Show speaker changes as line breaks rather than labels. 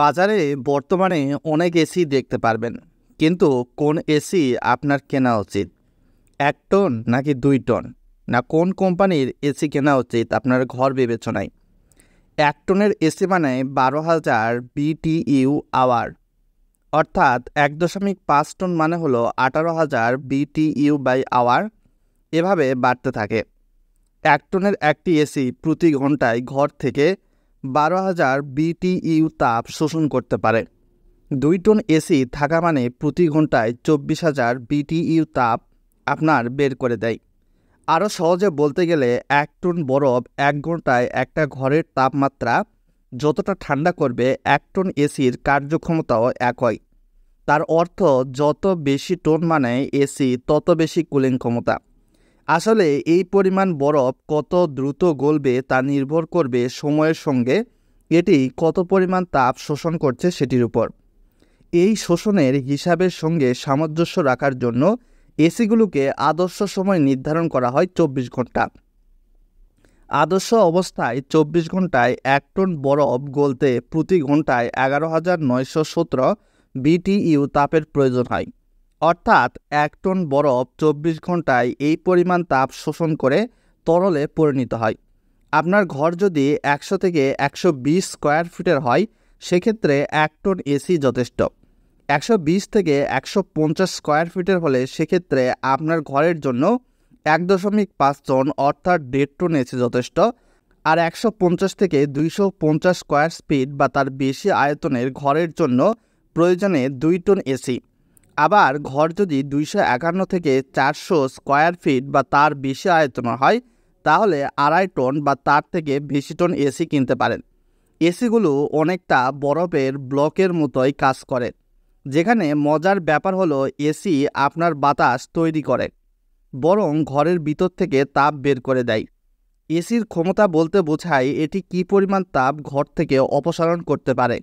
বাজারে বর্তমানে অনেক এসি দেখতে পারবেন কিন্তু কোন এসি আপনার কেনা উচিত এক টন নাকি দুই টন না কোন কোম্পানির এসি কেনা উচিত আপনার ঘর বিবেচনায় এক টনের এসি মানে বারো হাজার বিটিইউ আওয়ার অর্থাৎ এক দশমিক পাঁচ টন মানে হলো আঠারো হাজার বিটিইউ বাই আওয়ার এভাবে বাড়তে থাকে এক টনের একটি এসি প্রতি ঘন্টায় ঘর থেকে বারো হাজার বিটিইউ তাপ শোষণ করতে পারে দুই টন এসি থাকা মানে প্রতি ঘন্টায় চব্বিশ হাজার বিটিইউ তাপ আপনার বের করে দেয় আরও সহজে বলতে গেলে এক টন বরফ এক ঘন্টায় একটা ঘরের তাপমাত্রা যতটা ঠান্ডা করবে এক টন এসির কার্যক্ষমতাও এক হয় তার অর্থ যত বেশি টন মানে এসি তত বেশি কুলিং ক্ষমতা আসলে এই পরিমাণ বরফ কত দ্রুত গলবে তা নির্ভর করবে সময়ের সঙ্গে এটি কত পরিমাণ তাপ শোষণ করছে সেটির উপর এই শোষণের হিসাবের সঙ্গে সামঞ্জস্য রাখার জন্য এসিগুলোকে আদর্শ সময় নির্ধারণ করা হয় চব্বিশ ঘন্টা আদর্শ অবস্থায় চব্বিশ ঘন্টায় এক টন বরফ গলতে প্রতি ঘন্টায় এগারো হাজার নয়শো সতেরো বিটিইউ তাপের প্রয়োজন হয় অর্থাৎ এক টন বরফ চব্বিশ ঘন্টায় এই পরিমাণ তাপ শোষণ করে তরলে পরিণত হয় আপনার ঘর যদি একশো থেকে একশো বিশ স্কোয়ার ফিটের হয় সেক্ষেত্রে এক টন এসি যথেষ্ট একশো বিশ থেকে একশো পঞ্চাশ স্কোয়ার ফিটের হলে সেক্ষেত্রে আপনার ঘরের জন্য এক দশমিক পাঁচ টন অর্থাৎ দেড় টন এসি যথেষ্ট আর একশো পঞ্চাশ থেকে দুইশো পঞ্চাশ স্কোয়ার স্পিড বা তার বেশি আয়তনের ঘরের জন্য প্রয়োজনে দুই টন এসি আবার ঘর যদি দুইশো একান্ন থেকে চারশো স্কোয়ার ফিট বা তার বেশি আয়তন হয় তাহলে আড়াই টন বা তার থেকে বেশি টন এসি কিনতে পারেন এসিগুলো অনেকটা বরফের ব্লকের মতোই কাজ করে যেখানে মজার ব্যাপার হলো এসি আপনার বাতাস তৈরি করে বরং ঘরের ভিতর থেকে তাপ বের করে দেয় এসির ক্ষমতা বলতে বোঝায় এটি কি পরিমাণ তাপ ঘর থেকে অপসারণ করতে পারে